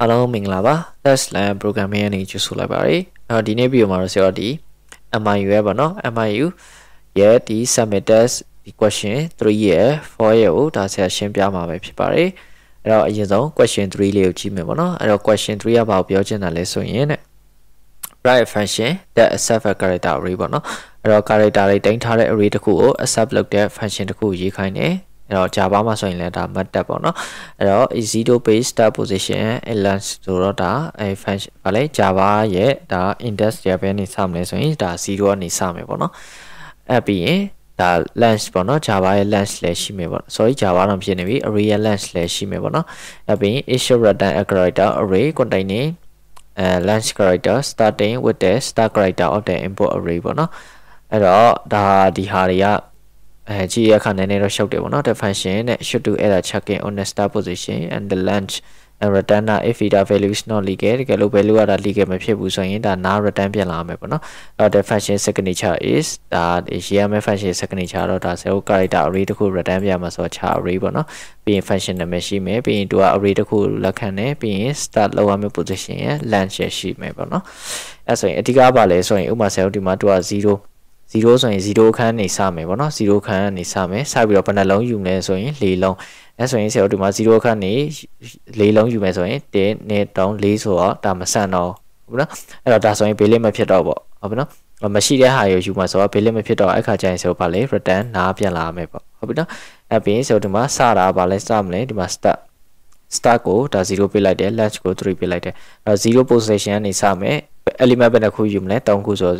အားလုံးမင်္ဂလာပါ Let's Learn Programming အနေနဲ့ကြိုဆိုလိုက်ပါရစေ။အော်ဒီနေ့ဗီဒီယိုမှာတော့ဆရာတို့ဒီ MIU ရဲ့ပေါ့နော် MIU ရဲ့ဒီ submit test ဒီ question 3ရဲ့4ရဲ့ကိုဒါဆရာရှင်းပြမှာပဲဖြစ်ပါတယ်။အဲ့တော့အရင်ဆုံး question 3လေးကိုကြည့်မယ်ပေါ့နော်။အဲ့တော့ question 3ကဘာကိုပြောချင်တာလဲဆိုရင်တဲ့ right function that accept a character array ပေါ့နော်။အဲ့တော့ character တွေတင်ထားတဲ့ array တစ်ခုကို accept လုပ်တဲ့ function တစ်ခုကိုရေးခိုင်းတယ်။အဲ့တော့ Java မှာဆိုရင်လည်းဒါ MATLAB ပေါ့နော်အဲ့တော့ zero base start position elements ဆိုတော့ဒါအဲ function ဗာလဲ Java ရဲ့ဒါ index ရဲ့ဘယ်နေစမလဲဆိုရင်ဒါ0ကနေစမယ်ပေါ့နော်အဲ့ပြီးရင်ဒါ lens ပေါ့နော် java ရဲ့ lens လည်းရှိမယ်ပေါ့ sorry java တော့ဖြစ်နေပြီ array ရဲ့ lens လည်းရှိမယ်ပေါ့နော်အဲ့ပြီး issue return a character array containing a lens character starting with the start character of the input array ပေါ့နော်အဲ့တော့ဒါဒီဟာတွေကအဲကြည့်ရခါနည်းနည်းတော့ရှုပ်တယ်ပေါ့နော် definition နဲ့ should do error checking on the start position and the launch and return a if the value is not legal တကယ်လို့ value ကဒါ legal မဖြစ်ဘူးဆိုရင်ဒါ null return ပြန်လာမယ်ပေါ့နော်အဲ့တော့ function signature is ဒါရေးရမယ့် function signature တော့ဒါ zero character array တစ်ခု return ပြန်မှာဆိုတော့ char array ပေါ့နော်ပြီးရင် function နာမည်ရှိမယ်ပြီးရင် तू က array တစ်ခုလက်ခံတယ်ပြီးရင် start လောက်ရမယ့် position ရယ် launch ရရှိမယ်ပေါ့နော်အဲ့ဆိုရင်အဓိကဘာလဲဆိုရင်ဥပမာ zero ဒီမှာ तू က0 0ဆိုရင်0ခန်းနေစမယ်ပေါ့နော်0ခန်းနေစမယ်စပြီးတော့ဘယ်နှလုံးယူမလဲဆိုရင်၄လုံးအဲဆိုရင်ဆရာတို့ဒီမှာ0ခန်းနေ၄လုံးယူမယ်ဆိုရင်1နဲ့တောင်း4ဆိုတော့ဒါမဆန်တော့ဘူးနော်အဲ့တော့ဒါဆိုရင်ဘေးလေးမဖြစ်တော့ပေါ့ဟုတ်ပြီနော်မရှိတဲ့ဟာကိုယူမှာဆိုတော့ဘေးလေးမဖြစ်တော့အဲ့ခါကျရင်ဆိုတော့ဗာလေ return နားပြန်လာမယ်ပေါ့ဟုတ်ပြီနော်အဲ့ပြီးဆိုတော့ဒီမှာစတာဗာလဲစမလဲဒီမှာ start start ကိုဒါ0ပေးလိုက်တယ် latch ကို3ပေးလိုက်တယ်အဲ့တော့0 position ကနေစမယ် element ဘယ်နှခုယူမလဲ3ခုဆို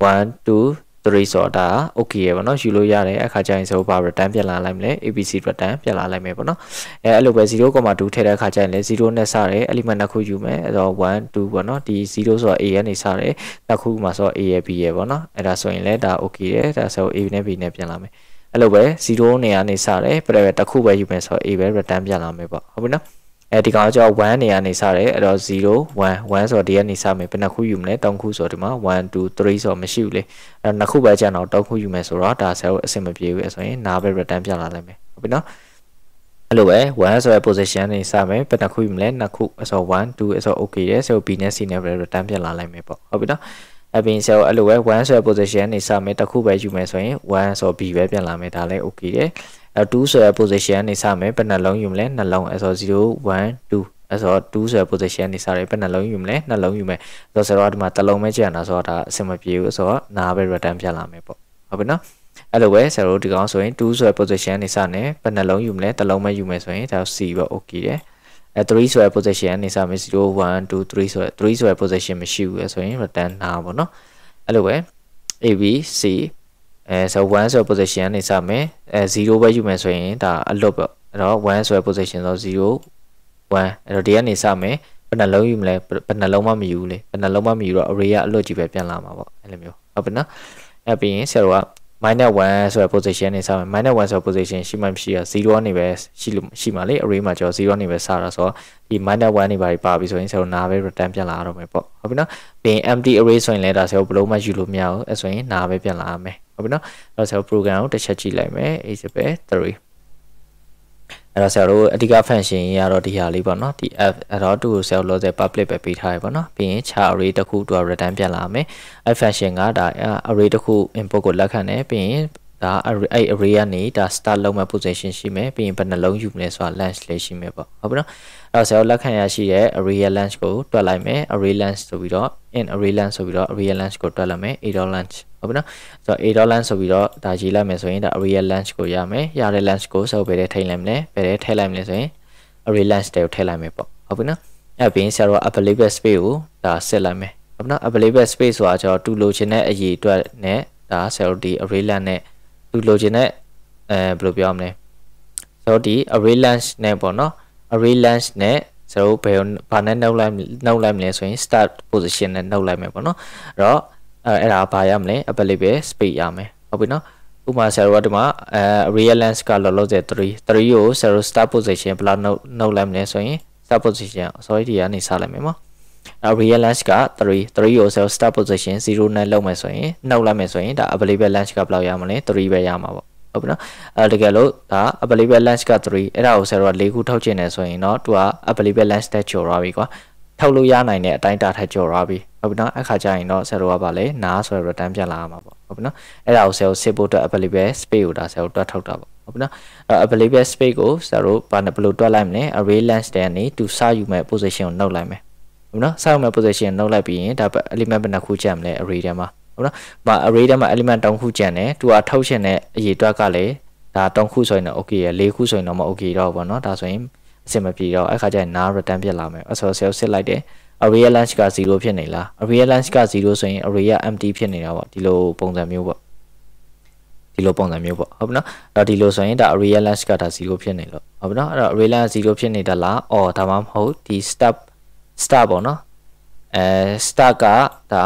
တော့1 2 3ဆိုတော့ဒါ okay ရယ်ပေါ့နော်ယူလို့ရတယ်အခါကျရင်ဆိုဘာ return ပြန်လာလိုက်မလဲ abc return ပြန်လာလိုက်မယ်ပေါ့နော်အဲအဲ့လိုပဲ0.2ထည့်တဲ့အခါကျရင်လည်း0နဲ့စတယ် element နှစ်ခုယူမယ်အဲ့တော့1 2ပေါ့နော်ဒီ0ဆိုတော့ a ရယ်နေစတယ်နှစ်ခုမှာဆိုတော့ a ရယ် b ရယ်ပေါ့နော်အဲ့ဒါဆိုရင်လည်းဒါ okay ရယ်ဒါဆို a နဲ့ b နဲ့ပြန်လာမယ်အဲ့လိုပဲ0နေရာနေစတယ်ပြည့်ပဲတစ်ခုပဲယူမယ်ဆိုတော့ a ပဲ return ပြန်လာမယ်ပေါ့ဟုတ်ပြီနော်အဲဒီကောင်ကျတော့1နေရာနေစတယ်အဲ့တော့0 1 1ဆိုတော့ဒီကနေစမယ်ဘယ်နှခုယူမလဲတောင်းခုဆိုတော့ဒီမှာ1 2 3ဆိုတော့မရှိဘူးလေအဲ့တော့နှစ်ခုပဲကျန်တော့တောင်းခုယူမယ်ဆိုတော့ဒါဆယ်ကိုအဆင်မပြေဘူးအဲ့ဆိုရင်နားပဲ return ပြလာလိုက်မယ်ဟုတ်ပြီနော်အဲ့လိုပဲ1ဆိုတဲ့ position နေစမယ်ဘယ်နှခုယူမလဲနှစ်ခုအစော1 2အစော okay ရဲ့ဆိုတော့ b နဲ့ c နဲ့ပဲ return ပြလာလိုက်မယ်ပေါ့ဟုတ်ပြီနော်အပြင်ဆဲအဲ့လိုပဲ1ဆွဲ position နေစမယ်တစ်ခုပဲယူမယ်ဆိုရင်1ဆို B ပဲပြန်လာမယ်ဒါလည်း okay တယ်အဲ2ဆွဲ position နေစမယ်ဘယ်နှလုံးယူမလဲနှလုံးအဲဆို0 1 2အဲဆို2ဆို position နေစတယ်ဘယ်နှလုံးယူမလဲနှလုံးယူမယ်ဆိုတော့ဆရာကဒီမှာတစ်လုံးပဲကြည့်ရတာဆိုတော့ဒါအဆင်မပြေဘူးဆိုတော့နားပဲ return ပြန်လာမယ်ပေါ့ဟုတ်ပြီနော်အဲ့လိုပဲဆရာတို့ဒီကောင်ဆိုရင်2ဆို position နေစတယ်ဘယ်နှလုံးယူမလဲတစ်လုံးပဲယူမယ်ဆိုရင်ဒါ C ပဲ okay တယ်အဲ3ဆိုတဲ့ position အနေစာမယ်0 1 2 3ဆိုတဲ့3ဆိုတဲ့ position မရှိဘူးလေဆိုရင် return နာပေါ့နော်အဲ့လိုပဲ a b c အဲဆို1ဆိုတဲ့ position အနေစာမယ်အဲ0ပဲယူမယ်ဆိုရင်ဒါအလွတ်ပေါ့အဲ့တော့1ဆိုတဲ့ position ဆို0 1အဲ့တော့ဒီကနေစမယ်ဘယ်နှလုံးယူမလဲဘယ်နှလုံးမှမယူဘူးလေဘယ်နှလုံးမှမယူတော့ array ကအလွတ်ကြီးပဲပြန်လာမှာပေါ့အဲ့လိုမျိုးဟုတ်ပြီနော်အဲ့ပြီးရင်ဆရာတို့က -1 ဆိုတဲ့ position နေစမယ် -1 ဆိုတဲ့ position ရှိမှမရှိရ0နေပဲရှိလို့ရှိမှာလေ array မှာကျော်0နေပဲစတာဆိုတော့ဒီ -1 နေပါပြီးပါပြီဆိုရင်ဆရာတို့နားပဲ return ပြန်လာရတော့မယ်ပေါ့ဟုတ်ပြီနော် ပြီးရင် empty array ဆိုရင်လည်းဒါဆရာတို့ဘလို့မှယူလို့မရဘူးအဲဆိုရင်နားပဲပြန်လာရမယ်ဟုတ်ပြီနော်အဲ့တော့ဆရာတို့ program ကိုတစ်ချက်ကြည့်လိုက်မယ် is equal 3အဲ့တော့ဆရာတို့အဓိက function ကြီးကတော့ဒီဟာလေးပေါ့နော်ဒီ f အဲ့တော့သူ့ကိုဆရာတို့လောဆယ် public ပဲပေးထားရပေါ့နော်ပြီးရင် char array တစ်ခုသူက return ပြန်လာမယ်အဲ့ function ကဒါ array တစ်ခု input ကိုလက်ခံတယ်ပြီးရင်ဒါ array အဲ့ array ကနေဒါ start လုပ်မဲ့ position ရှိမယ်ပြီးရင်ဘယ်နှလုံးယူမလဲဆိုတာ length လေးရှိမယ်ပေါ့ဟုတ်ပြီနော်တော့ဆရာတို့လက်ခံရရှိတဲ့ array length ကိုတွက်လိုက်မယ် array length ဆိုပြီးတော့ in array length ဆိုပြီးတော့ array length ကိုတွက်လိုက်မယ် array length ဟုတ်ပြီနော်ဆိုတော့ array length ဆိုပြီးတော့ဒါရေးလိုက်မယ်ဆိုရင်ဒါ array length ကိုရမယ်ရတဲ့ length ကိုစောက်ပဲထည့်လိုက်မယ်ပဲထည့်လိုက်မယ်ဆိုရင် array length တွေကိုထည့်လိုက်မယ်ပေါ့ဟုတ်ပြီနော်အဲ့ပြင်ဆရာတို့ available space ကိုဒါဆက်လိုက်မယ်ဟုတ်ပြီနော် available space ဆိုတာကျွန်တော်တူလိုချင်တဲ့အရေးအတွက်နဲ့ဒါဆရာတို့ဒီ array length နဲ့တူလိုချင်တဲ့အဲဘယ်လိုပြောမလဲဆိုတော့ဒီ array length နဲ့ပေါ့နော် array length နဲ့ကျွန်တော်တို့ဘယ်ဘာနဲ့နှုတ်လိုက်နှုတ်လိုက်မလဲဆိုရင် start position နဲ့နှုတ်လိုက်မယ်ပေါ့နော်အဲ့တော့အဲ့ဒါဘာရမလဲ available space ရမယ်ဟုတ်ပြီနော်ဥပမာဆရာတို့ကဒီမှာအဲ real lens ကလောလောဆယ်3 3ကိုဆရာတို့ start position ဘယ်လောက်နှုတ်နှုတ်လိုက်မလဲဆိုရင် start position sorry ဒီကနေစလိုက်မယ်ပေါ့အဲ real lens က3 3ကိုဆရာတို့ start position 0နဲ့လောက်မယ်ဆိုရင်နှုတ်လိုက်မယ်ဆိုရင်ဒါ available lens ကဘယ်လောက်ရမလဲ3ပဲရမှာပေါ့ဟုတ်ပြီနော်အဲတကယ်လို့ဒါ available length က3အဲ့ဒါကိုဆရာတို့က၄ခုထောက်ကျင်တယ်ဆိုရင်တော့သူက available length တက်ကျော်သွားပြီကွာထောက်လို့ရနိုင်တဲ့အတိုင်းတာထက်ကျော်သွားပြီဟုတ်ပြီနော်အခါကျရင်တော့ဆရာတို့ကပါလေနားဆိုရတော့တန်းပြလာရမှာပေါ့ဟုတ်ပြီနော်အဲ့ဒါကိုဆရာတို့စစ်ဖို့အတွက် available space ကိုဒါဆရာတို့တွက်ထောက်တာပေါ့ဟုတ်ပြီနော်အဲ available space ကိုဆရာတို့ဘာနဲ့ဘယ်လိုတွက်လိုက်မလဲ array length တဲ့ကနေသူစယူမဲ့ position ကိုနှုတ်လိုက်မယ်ဟုတ်ပြီနော်စယူမဲ့ position နှုတ်လိုက်ပြီးရင်ဒါ element ဘယ်နှခုကျန်မလဲ array ထဲမှာဟုတ်လားဘာ array ထဲမှာ element တောင်ခုကျန်တယ်သူကထုတ်ရှင်တဲ့အရေးတွက်ကလည်းဒါတောင်ခုဆိုရင်တော့ okay ရယ်၄ခုဆိုရင်တော့မ okay တော့ဘောနော်ဒါဆိုရင်အဆင်မပြေတော့အဲ့ခါကျရင် null return ဖြစ်လာမယ်အဲ့ဆို cell စစ်လိုက်တယ် array length က0ဖြစ်နေလား array length က0ဆိုရင် array က empty ဖြစ်နေတာပေါ့ဒီလိုပုံစံမျိုးပေါ့ဒီလိုပုံစံမျိုးပေါ့ဟုတ်ပြီနော်အဲ့တော့ဒီလိုဆိုရင်ဒါ array length ကဒါ0ဖြစ်နေလို့ဟုတ်ပြီနော်အဲ့တော့ array length 0ဖြစ်နေတာလားအော်ဒါမှမဟုတ်ဒီ step step ပေါ့နော်အဲ step ကဒါ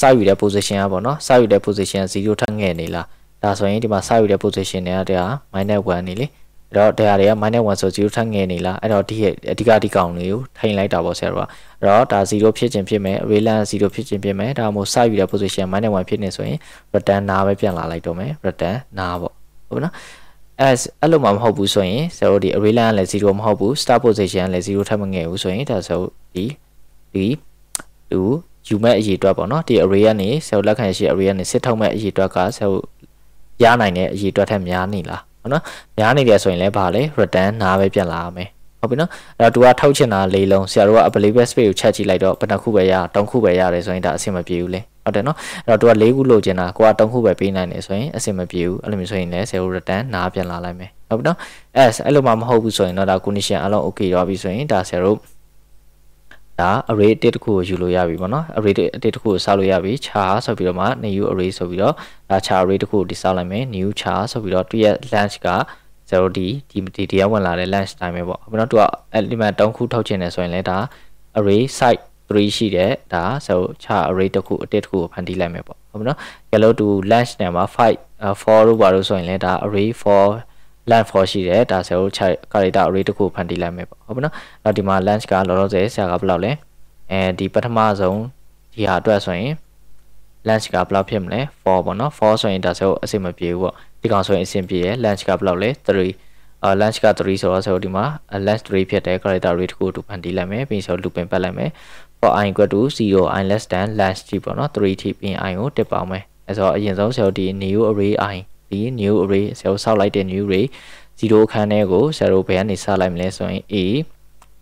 စယူတဲ့ position อ่ะပေါ့เนาะစယူတဲ့ position 0ထက်ငယ်နေလားဒါဆိုရင်ဒီမှာစယူတဲ့ position တွေကတရား -1 နေလေအဲ့တော့တရားတွေက -1 ဆို0ထက်ငယ်နေလားအဲ့တော့ဒီရဲ့အဓိကဒီကောင်လေးကိုထိုင်လိုက်တာပေါ့ဆရာတို့ကအဲ့တော့ဒါ0ဖြစ်ခြင်းဖြစ်မယ် array len 0ဖြစ်ခြင်းဖြစ်မယ်ဒါမှမဟုတ်စယူတဲ့ position -1 ဖြစ်နေဆိုရင် return နာပဲပြန်လာလိုက်တော့မယ် return နာပေါ့ဟုတ်နော်အဲ့အဲ့လိုမှမဟုတ်ဘူးဆိုရင်ဆရာတို့ဒီ array len ကလည်း0မဟုတ်ဘူး start position ကလည်း0ထပ်မငယ်ဘူးဆိုရင်ဒါဆိုဒီဒီ2ယူမဲ့အရေးအတွက်ပေါ့နော်ဒီ array ကနေ cell လက်ခံရရှိ array ကနေစစ်ထုတ်မဲ့အရေးအတွက်က cell ရနိုင်တဲ့အရေးအတွက်ထက်များနေလားဟုတ်နော်များနေတယ်ဆိုရင်လည်းဗာလဲ return နားပဲပြန်လာရမယ်ဟုတ်ပြီနော်အဲ့တော့ तू ကထောက်ချင်တာလေးလုံးဆရာတို့က available space ကိုချက်ကြည့်လိုက်တော့ဘယ်နှခုပဲရတောင်ခုပဲရတယ်ဆိုရင်ဒါအဆင်မပြေဘူးလေဟုတ်တယ်နော်အဲ့တော့ तू က၄ခုလိုချင်တာကိုကတောင်ခုပဲပေးနိုင်တယ်ဆိုရင်အဆင်မပြေဘူးအဲ့လိုမျိုးဆိုရင်လည်း zero return နားပြန်လာလိုက်မယ်ဟုတ်ပြီနော် s အဲ့လိုမှမဟုတ်ဘူးဆိုရင်တော့ဒါ condition အလုံး okay တော့ပြီဆိုရင်ဒါဆရာတို့ဒါ array 1တစ်ခုကိုယူလို့ရပြီပေါ့နော် array 1တစ်ခုကိုဆောက်လို့ရပြီ char ဆိုပြီးတော့မှ new array ဆိုပြီးတော့ဒါ char array တစ်ခုကိုတိဆောက်လိုက်မယ် new char ဆိုပြီးတော့သူ့ရဲ့ length က 0d ဒီဒီတရားဝင်လာတဲ့ length time ပဲပေါ့ပြီးတော့သူက element 3ခုထုတ်ချင်တယ်ဆိုရင်လည်းဒါ array size 3ရှိတယ်ဒါဆိုချာ array တစ်ခုအတစ်တစ်ခုကိုဖန်တီးလိုက်မယ်ပေါ့ဟုတ်မနော် yellow to lash နဲ့မှာ5 for တို့ပါလို့ဆိုရင်လည်းဒါ array for land for ရှိတယ်ဒါဆရာတို့ character array တစ်ခုဖန်တီးလိုက်မယ်ပေါ့ဟုတ်ပါနော်နောက်ဒီမှာ launch ကလောလောဆယ်ဆရာကဘယ်လောက်လဲအဲဒီပထမဆုံးဒီဟာအတွက်ဆိုရင် launch ကဘယ်လောက်ဖြစ်မလဲ4ပေါ့နော်4ဆိုရင်ဒါဆရာတို့အဆင်မပြေဘူးပေါ့ဒီကောင်ဆိုရင်အဆင်ပြေရ launch ကဘယ်လောက်လဲ3အာ launch က3ဆိုတော့ဆရာတို့ဒီမှာ launch 3ဖြစ်တဲ့ character array တစ်ခုတို့ဖန်တီးလိုက်မယ်ပြီးဆိုတော့ looping ပတ်လိုက်မယ် for i equal to 0 i less than launch ကြည့်ပေါ့နော်3 t ပြီး i ကိုတက်ပါမယ်အဲဆိုတော့အရင်ဆုံးဆရာတို့ဒီ new array i ဒီ new array ဆရာတို့ဆောက်လိုက်တဲ့ new array 0အခန်းထဲကိုဆရာတို့ဘယ်ကနေစလိုက်မလဲဆိုရင် a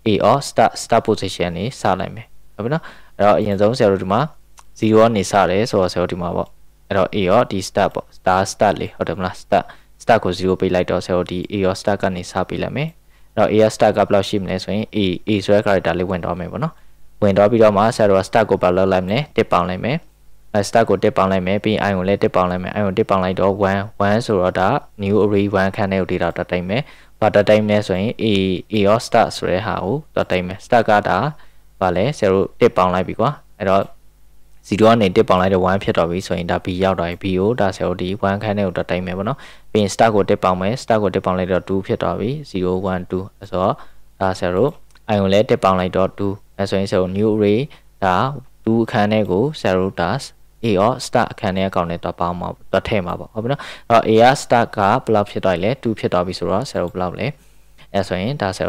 a or start start position နေစလိုက်မယ်ဟုတ်ပြီနော်အဲ့တော့အရင်ဆုံးဆရာတို့ဒီမှာ0ကနေစတယ်ဆိုတော့ဆရာတို့ဒီမှာပေါ့အဲ့တော့ a or d start ပေါ့ star start လေးဟုတ်တယ်မလား start start ကို0ပေးလိုက်တော့ဆရာတို့ဒီ a or start ကနေစပေးလိုက်မယ်အဲ့တော့ a or start ကဘယ်လောက်ရှိမလဲဆိုရင် a a ဆိုတဲ့ character လေးဝင်တော့မယ်ပေါ့နော်ဝင်တော့ပြီးတော့မှဆရာတို့က start ကိုဘယ်လောက်လိုက်မလဲတစ်ပေါင်လိုက်မယ် start ကိုတစ်ပေါင်းလိုက်မယ်ပြီးရင် i ကိုလည်းတစ်ပေါင်းလိုက်မယ် i ကိုတစ်ပေါင်းလိုက်တော့1 1ဆိုတော့ဒါ new array 1ခန်းထဲကို data တက်တိုက်မယ်ဘာတက်တိုက်မလဲဆိုရင် a a of start ဆိုတဲ့ဟာကိုတက်တိုက်မယ် start ကဒါဗာလဲဆရာတို့တစ်ပေါင်းလိုက်ပြီကွာအဲ့တော့0ကနေ1ပေါင်လိုက်တော့1ဖြစ်တော့ပြီဆိုရင်ဒါ b ရောက်တော့ပြီ b ကိုဒါဆယ်တို့ဒီ1ခန်းထဲကိုတက်တိုက်မယ်ပေါ့နော်ပြီးရင် start ကို1ပေါင်မယ် start ကို1ပေါင်လိုက်တော့2ဖြစ်တော့ပြီ0 1 2အဲ့ဆိုတော့ဒါဆယ်တို့ i ကိုလည်း1ပေါင်လိုက်တော့2အဲ့ဆိုရင်ဆယ်တို့ new array ဒါ2အခန်းထဲကိုဆယ်တို့ဒါ A ရော star အခန်းထဲအကောင်နဲ့တွားပေါင်းမှာတွားထည့်မှာပေါ့ဟုတ်ပြီနော်အဲ့တော့ A က star ကဘယ်လောက်ဖြစ်သွားပြီလဲ2ဖြစ်သွားပြီဆိုတော့0ဘယ်လောက်လဲအဲ့ဆိုရင်ဒါ0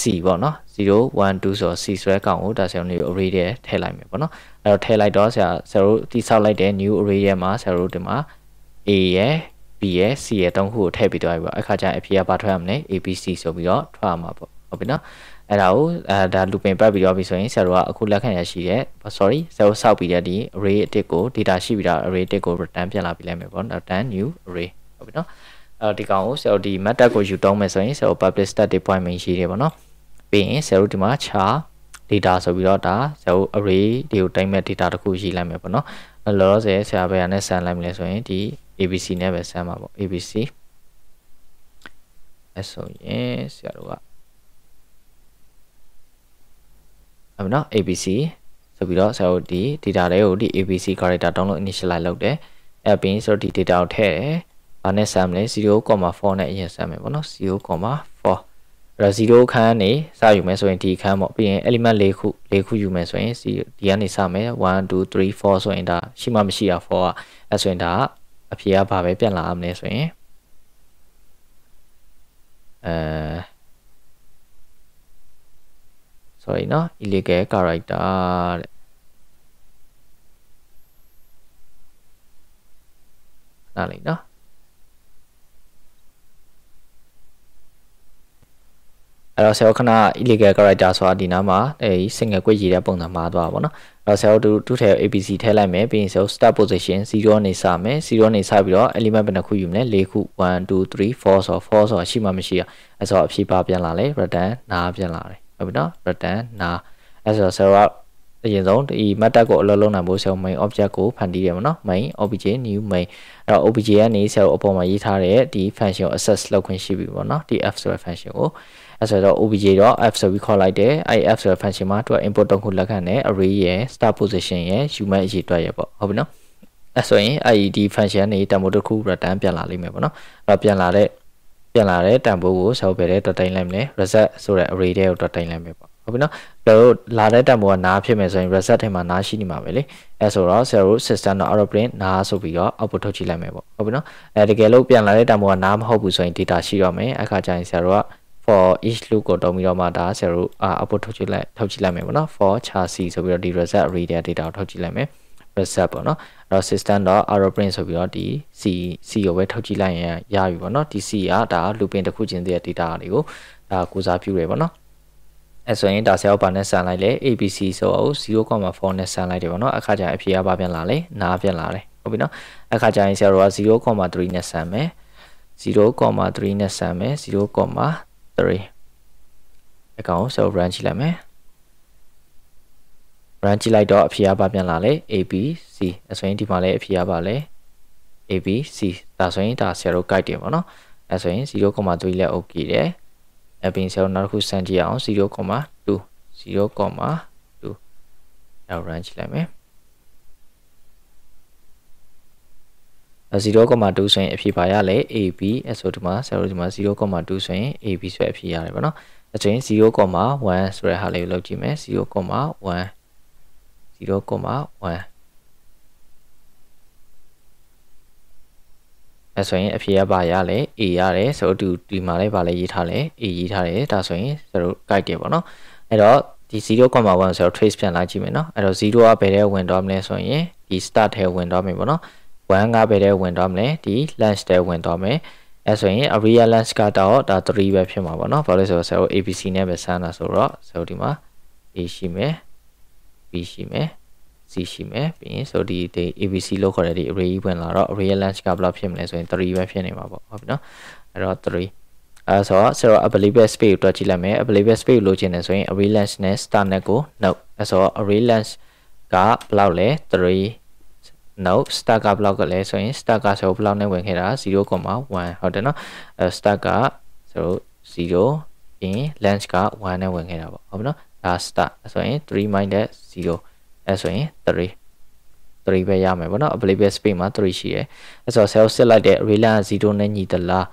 C ပေါ့နော်0 1 2ဆိုတော့ C ဆိုတဲ့ကောင်ကိုဒါဆရာတို့ array ထဲထည့်လိုက်မယ်ပေါ့နော်အဲ့တော့ထည့်လိုက်တော့ဆရာဆရာတို့တိဆောက်လိုက်တဲ့ new array ရဲ့မှာဆရာတို့ဒီမှာ A ရဲ့ B ရဲ့ C ရဲ့တုံးခုကိုထည့်ပြီးသွားပြီပေါ့အခါကျရင်အဖြေကဘာထွက်ရမလဲ ABC ဆိုပြီးတော့ထွက်ရမှာပေါ့ဟုတ်ပြီနော်အဲ့ဒါကိုအဲဒါ looping ပတ်ပြီးတော့ပြီဆိုရင် server ကအခုလက်ခံရရှိတဲ့ sorry server ဆောက်ပြီးတဲ့ဒီ array အတစ်ကို data ရှိပြီးတာ array အတစ်ကို return ပြန်လာပြီးလိုက်မယ်ပေါ့ return new array ဟုတ်ပြီနော်အဲ့ဒီကောင်ကို server ဒီ method ကိုယူတောင်းမယ်ဆိုရင် server public stat deployment ရှိတယ်ပေါ့နော်ပြီးရင် server ဒီမှာ char data ဆိုပြီးတော့ဒါ server array တွေကိုတိုင်းမဲ့ data တခုရှိလိုက်မယ်ပေါ့နော်လောလောဆယ်ဆရာဘယ်ရနဲ့ဆန်လိုက်မလဲဆိုရင်ဒီ ABC နဲ့ပဲဆန်ပါပေါ့ ABC အဲ့ဆိုရင်ဆရာတို့ကအဲ့နော် abc ဆိုပြီးတော့ဆရာတို့ဒီ data တွေကိုဒီ abc character download initialize လုပ်တယ်အဲ့ပြီးဆိုတော့ဒီ data ကိုထည့်တယ်ဘာနဲ့ sum လဲ0.4နဲ့အရင် sum မယ်ပေါ့နော်0.4ဒါ0ခန်းနေစယူမယ်ဆိုရင်ဒီခန်းပေါ့ပြီးရင် element ၄ခု၄ခုယူမယ်ဆိုရင်ဒီကနေစမယ်1 2 3 4ဆိုရင်ဒါရှိမှမရှိတာ4อ่ะအဲဆိုရင်ဒါအဖြေကဘာပဲပြန်လာမလဲဆိုရင်အဲ sorry နော် illegal character တဲ့နားလေနော်အဲ့တော့ဆရာတို့ခဏ illegal character ဆိုတာဒီနားမှာအဲဒီ single quote ရေးတဲ့ပုံစံမှာသွားပါဘောနော်အဲ့တော့ဆရာတို့တူထဲ ABC ထည့်လိုက်မယ်ပြီးရင်ဆရာတို့ start position 0နေစမယ်0နေစပြီးတော့ element ဘယ်နှခုယူမလဲ၄ခု1 2 3 4ဆို4ဆိုရှိမှမရှိရအဲ့ဆိုအဖြေပါပြန်လာလေ return နားပြန်လာတယ်ဟုတ်ပြီနော် return နာအဲ့ဆို server အရင်ဆုံးဒီ method ကိုအလုပ်လုပ်နိုင်ဖို့ shell main object ကိုဖန်တီးရမှာနော် main obj new main အဲ့တော့ obj ကနေ shell အပေါ်မှာရေးထားတဲ့ဒီ function ကို access လုပ်ခွင့်ရှိပြီပေါ့နော်ဒီ f ဆိုတဲ့ function ကိုအဲ့ဆိုတော့ obj တော့ f ဆိုပြီးခေါ်လိုက်တယ်အဲ့ f ဆိုတဲ့ function မှာသူက import တုံးခုလက်ခံတဲ့ array ရယ် start position ရယ် human အရေးတွက်ရယ်ပေါ့ဟုတ်ပြီနော်အဲ့ဆိုရင်အဲ့ဒီ function နေ tempo တစ်ခု return ပြန်လာလိမ့်မယ်ပေါ့နော်အဲ့ပြန်လာတဲ့ပြန်လာတဲ့တန်ဖိုးကိုရှောက်ပဲတဲ့တွက်တိုင်းလိုက်မယ် reset ဆိုတဲ့ array တွေကိုတွက်တိုင်းလိုက်မယ်ပေါ့ဟုတ်ပြီနော်ကျွန်တော်တို့လာတဲ့တန်ဖိုးကနားဖြစ်မယ်ဆိုရင် reset ထဲမှာနားရှိနေမှာပဲလေအဲဆိုတော့ zero system တော့ aeroplane နားဆိုပြီးတော့ output ထုတ်ကြည့်လိုက်မယ်ပေါ့ဟုတ်ပြီနော်အဲတကယ်လို့ပြန်လာတဲ့တန်ဖိုးကနားမဟုတ်ဘူးဆိုရင် data ရှိရမယ်အခါကျရင် zero က for each loop ကိုတုံးပြီးတော့မှဒါ zero အာ output ထုတ်ကြည့်လိုက်ထုတ်ကြည့်လိုက်မယ်ပေါ့နော် for char c ဆိုပြီးတော့ဒီ reset array တဲ့ data ကိုထုတ်ကြည့်လိုက်မယ် reset ပေါ့နော်တော့ system.aeroplane ဆိုပြီးတော့ဒီ C C ကိုပဲထုတ်ကြည့်လိုက်ရင်ရပြီပေါ့နော်ဒီ C ကဒါ looping တစ်ခုချင်းတည်း data တွေကိုဒါကိုစားပြုတယ်ပေါ့နော်အဲဆိုရင်ဒါဆရာဘာနဲ့ဆန်လိုက်လဲ ABC ဆိုအောင်0.4နဲ့ဆန်လိုက်တယ်ပေါ့နော်အခါကျရင်အဖြေကဘာပြန်လာလဲနားပြန်လာတယ်ဟုတ်ပြီနော်အခါကျရင်ဆရာတို့က0.3နဲ့ဆန်မယ်0.3နဲ့ဆန်မယ်0.3အကောင်ဆရာတို့ branch လိုက်မယ် run ကြည့်လိုက်တော့အဖြေအပါပြန်လာလေ ABC အဆိုရင်ဒီမှာလည်းအဖြေအပါလဲ ABC ဒါဆိုရင်ဒါဆရာတို့ guide တယ်ပေါ့နော်အဲဆိုရင်0.3လက် OK တယ်အပြင်ဆရာတို့နောက်တစ်ခုစမ်းကြည့်အောင်0.2 0.2နောက် run ကြည့်လိုက်မယ်0.2ဆိုရင်အဖြေပါရလဲ AB အဲဆိုဒီမှာဆရာတို့ဒီမှာ0.2ဆိုရင် AB ဆိုအဖြေရတယ်ပေါ့နော်အဲဆိုရင်0.1ဆိုတဲ့ဟာလေးကိုလောက်ကြည့်မယ်0.1 0.1အဲဆိုရင်အဖြေကဘာရလဲ A ရတယ်ဆိုတော့သူဒီမှာလည်းဘာလဲရေးထားလဲ A ရေးထားတယ်ဒါဆိုရင်သူတို့ guide တယ်ပေါ့နော်အဲ့တော့ဒီ0.1ဆိုတော့ trace ပြန်လာကြည့်မယ်နော်အဲ့တော့0ကဘယ်ထဲဝင်သွားမလဲဆိုရင်ဒီ start ထဲဝင်သွားမယ်ပေါ့နော်1ကဘယ်ထဲဝင်သွားမလဲဒီ lunch ထဲဝင်သွားမယ်အဲဆိုရင် area lunch ကတော့ဒါ3ပဲဖြစ်မှာပေါ့နော်ဘာလို့လဲဆိုတော့ဆရာတို့ ABC နဲ့ပဲစမ်းတာဆိုတော့ဆရာတို့ဒီမှာ A ရှိမယ် b ရှိမယ် c ရှိမယ်ပြီးရင်ဆိုဒီဒီ abc လို့ခေါ်တဲ့ဒီ array ဝင်လာတော့ array length ကဘယ်လောက်ဖြစ်မလဲဆိုရင်3ပဲဖြစ်နေမှာပေါ့ဟုတ်ပြီနော်အဲ့တော့3အဲဆိုတော့ဆိုတော့ available space ကိုတွက်ကြည့်လိုက်မယ် available space လိုချင်တယ်ဆိုရင် array length နဲ့ star net ကို note အဲဆိုတော့ array length ကဘယ်လောက်လဲ3 note star ကဘယ်လောက်ကလဲဆိုရင် star ကဆိုဘယ်လောက်နဲ့ဝင်ခဲ့တာ0.1ဟုတ်တယ်နော်အဲ star ကဆို0 in length က1နဲ့ဝင်ခဲ့တာပေါ့ဟုတ်ပြီနော်ဒါ start ဆိုရင်3 minus 0အဲဆိုရင်3 3ပဲရမယ်ဗောနော် available space မှာ3ရှိတယ်အဲဆိုတော့ cell စစ်လိုက်တဲ့ array line 0နဲ့ညီသလား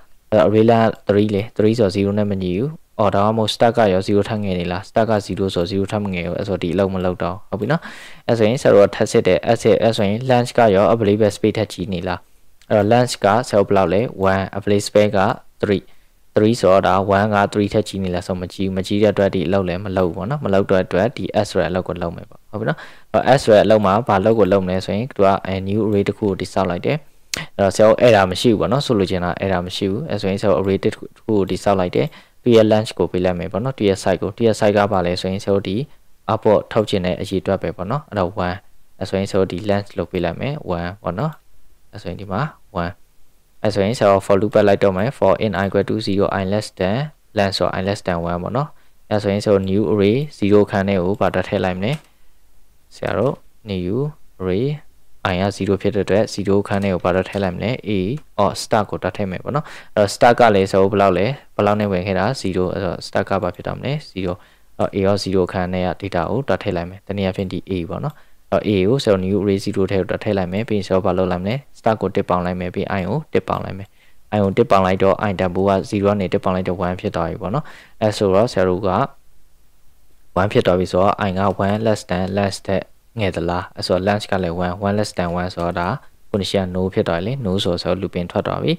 array line 3လေ3ဆို0နဲ့မညီဘူးအော်ဒါမှမဟုတ် stack ကရော0ထပ်ငယ်နေလား stack က0ဆို0ထပ်ငယ်ရောအဲဆိုဒီအလောက်မလောက်တော့ဟုတ်ပြီနော်အဲဆိုရင် server ထပ်စစ်တယ် asset အဲဆိုရင် launch ကရော available space ထပ်ကြီးနေလားအဲ့တော့ launch က cell ဘလောက်လဲ1 available space က3 3ဆိုတော့ဒါ1က3ထက်ကြီးနေလဲဆိုမကြီးမကြီးတဲ့အတွက်ဒီအလုပ်လည်းမလုပ်ဘူးပေါ့နော်မလုပ်တဲ့အတွက်ဒီ S ဆိုတဲ့အလုပ်ကိုလုပ်မယ်ပေါ့ဟုတ်ပြီနော်အဲ့ S ဆိုတဲ့အလုပ်မှာဘာလုပ်ကိုလုပ်မလဲဆိုရင်သူက new array တစ်ခုကိုတိစောက်လိုက်တယ်အဲ့တော့ဆရာတို့အဲ့ဒါမရှိဘူးပေါ့နော်ဆိုလိုချင်တာအဲ့ဒါမရှိဘူးအဲ့ဆိုရင်ဆရာတို့ array တစ်ခုကိုတိစောက်လိုက်တယ်သူရဲ့ lunch ကိုပေးလိုက်မယ်ပေါ့နော်သူရဲ့ site ကိုသူရဲ့ site ကဘာလဲဆိုရင်ဆရာတို့ဒီ upward ထောက်ချင်တဲ့အရေးအတွက်ပဲပေါ့နော်အဲ့တော့1အဲ့ဆိုရင်ဆရာတို့ဒီ lunch လုပ်ပေးလိုက်မယ်1ပေါ့နော်အဲ့ဆိုရင်ဒီမှာ1အဲဆိုရင် set of for loop ပဲလိုက်တော့မယ် for in i equal to 0 i less than len ဆို i less than 1ပေါ့နော်အဲဆိုရင်ဆို new array 0ခန်းတဲ့ကိုဗာတက်ထည့်လိုက်မယ်ဆရာတို့ new array i က0ဖြစ်တဲ့အတွက်0ခန်းတဲ့ကိုဗာတက်ထည့်လိုက်မယ် a or start ကိုတက်ထည့်မယ်ပေါ့နော်အဲတော့ start ကလည်းဆိုဘယ်လောက်လဲဘယ်လောက်နဲ့ဝင်ခဲ့တာ0အဲတော့ start ကဘာဖြစ်တော့မလဲ0အော် a ရော0ခန်းနဲ့က data ကိုတက်ထည့်လိုက်မယ်တနည်းအားဖြင့်ဒီ a ပေါ့နော် a ကို cell new array 0ထဲကိုထည့်လိုက်မယ်ပြီးရင် cell ဘာလုပ်လိုက်မလဲ start ကိုတစ်ပောင်းလိုက်မယ်ပြီး i ကိုတစ်ပောင်းလိုက်မယ် i ကိုတစ်ပောင်းလိုက်တော့ i တန်ဖိုးက0နဲ့တစ်ပောင်းလိုက်တော့1ဖြစ်သွားပြီပေါ့နော်အဲဆိုတော့ cell က1ဖြစ်သွားပြီဆိုတော့ i က1 less than less တဲ့ငဲ့သလားအဲဆိုတော့ length ကလည်း1 1 less than 1ဆိုတော့ဒါခုနရှိက no ဖြစ်သွားလေ no ဆိုဆို looping ထွက်သွားပြီ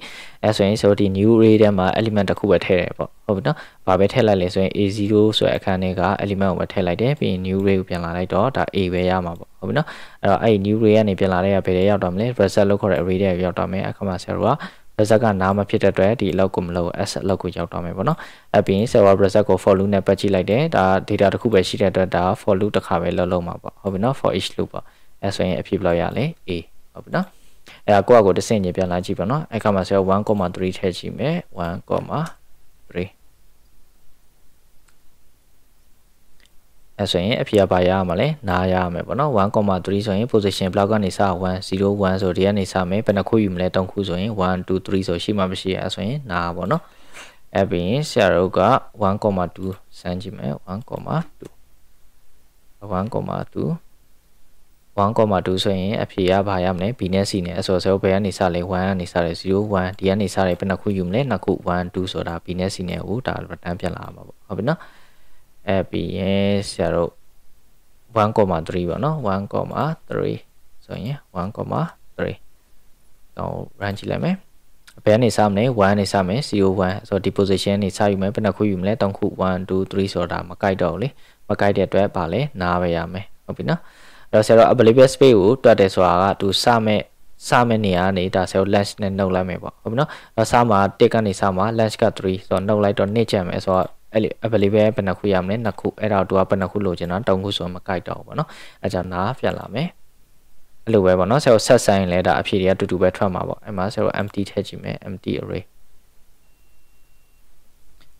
အဲဆိုရင်ဆိုဒီ new array ထဲမှာ element တစ်ခုပဲထည့်တယ်ပေါ့ဟုတ်ပြီနော်ဘာပဲထည့်လိုက်လဲဆိုရင် a0 ဆိုတဲ့အခန်းထဲက element ကိုပဲထည့်လိုက်တယ်ပြီးရင် new array ကိုပြန်လာလိုက်တော့ဒါ a ပဲရမှာပေါ့ဟုတ်ပြီနော်အဲ့တော့အဲ့ new array ကနေပြန်လာတဲ့ကဘယ်ထဲရောက်သွားမလဲ result လို့ခေါ်တဲ့ array ထဲရောက်သွားမယ်အခါမှာ server က result ကနားမဖြစ်တဲ့အတွက်ဒီအလောက်ကိုမလုပ် s အလောက်ကိုရောက်သွားမယ်ပေါ့နော်အဲ့ပြီးရင် server result ကို for loop နဲ့ပတ်ကြည့်လိုက်တယ်ဒါ data တစ်ခုပဲရှိတဲ့အတွက်ဒါ for loop တစ်ခါပဲလောက်လောက်မှာပေါ့ဟုတ်ပြီနော် for each loop ပေါ့အဲ့ဆိုရင်အဖြစ်ဘယ်လောက်ရလဲ a ဟုတ်ပြီနော်အဲကိုယ့်အကိုတစ်ဆင့်ညပြန်လာကြည့်ပါနော်အဲ့ခါမှာဆရာ1.3ထည့်ကြည့်မယ်1.3အဲဆိုရင်အဖြေကဘာရရမှာလဲနားရရမှာပေါ့နော်1.3ဆိုရင် position block ကနေစ101ဆိုဒီကနေစမယ်ဘယ်နှခုယူမလဲ၃ခုဆိုရင်1 2 3ဆိုရှိမှမရှိရအဲဆိုရင်နားပေါ့နော်အဲပြီးရင်ဆရာတို့က1.2စမ်းကြည့်မယ်1.2 1.2 1.2ဆိုရင်အဖြေရပါရမလဲ b နဲ့ c နဲ့အစောစောဘယ်ကနေစလဲ1ကနေစတယ်0 1ဒီကနေစတယ်ဘယ်နှခုယူမလဲနှစ်ခု1 2ဆိုတာ b နဲ့ c နဲ့ဟိုဒါတန်းပြလာမှာပေါ့ဟုတ်ပြီနော်အဲပြီးရင်ဆရာတို့1.3ပေါ့နော်1.3ဆိုရင်1.3တော့ run ကြည့်လိုက်မယ်ဘယ်နေစမလဲ1နေစမယ် CO1 ဆိုတော့ဒီ position နေစယူမယ်ဘယ်နှခုယူမလဲ3ခု1 2 3ဆိုတာမကိုက်တော့ဘူးလေမကိုက်တဲ့အတွက်ဗာလဲနားပဲရမယ်ဟုတ်ပြီနော်ဒါဆရာတော့ available space ကိုတွက်တယ်ဆိုတာကသူစမဲ့စမဲ့နေရာကနေဒါဆရာ lunch နဲ့နှုတ်လိုက်မယ်ပေါ့ဟုတ်ပြီနော်အဲစမှာ1ကနေစမှာ lunch က3ဆိုတော့နှုတ်လိုက်တော့2ချက်မယ်ဆိုတော့အဲ့လို available ဘယ်နှခုရမလဲနှစ်ခုအဲ့ဒါတို့ကဘယ်နှခုလိုချင်တာတုံးခုဆိုမကြိုက်တော့ဘူးပေါ့နော်အဲကြောင့်ဒါပြတ်လာမယ်အဲ့လိုပဲပေါ့နော်ဆရာဆက်ဆိုင်လဲဒါအဖြေတွေကအတူတူပဲထွက်မှာပေါ့အဲ့မှာဆရာ empty ထည့်ကြည့်မယ် empty array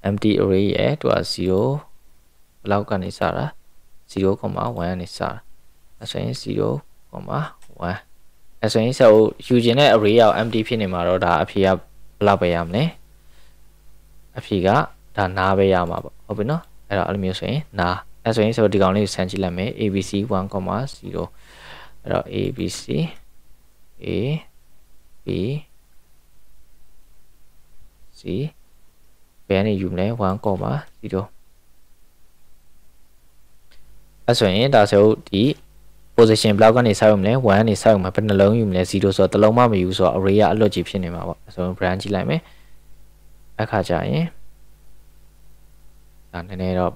empty array ရဲ့သူက0ဘလောက်ကနေစတာ0.1ကနေစတာ string 0.1 string ဆက်ကိုယူခြင်းတဲ့ array ရောက် empty ဖြစ်နေမှာတော့ဒါအဖြေကဘယ်လောက်ပဲရမလဲအဖြေကဒါနားပဲရမှာပေါ့ဟုတ်ပြီနော်အဲ့တော့အဲ့လိုမျိုးဆိုရင်နားအဲ့ဆိုရင်ဆိုဒီကောင်လေးကိုဆန်းကြည့်လိုက်မယ် abc 1.0အဲ့တော့ abc a b c ဘယ်ကနေယူမလဲ1.0အဲ့ဆိုရင်ဒါဆိုဒီ position block ကနေဆောက်ရမလဲ1ကနေဆောက်ရမလဲဘယ်နှလုံးယူမလဲ0ဆိုတော့တလုံးမမယူဆိုတော့ array ကအလွတ်ကြီးဖြစ်နေမှာပေါ့ဆိုတော့ branch ကြည့်လိုက်မယ်အခါကျရင်ဒါနည်းနည်းတော့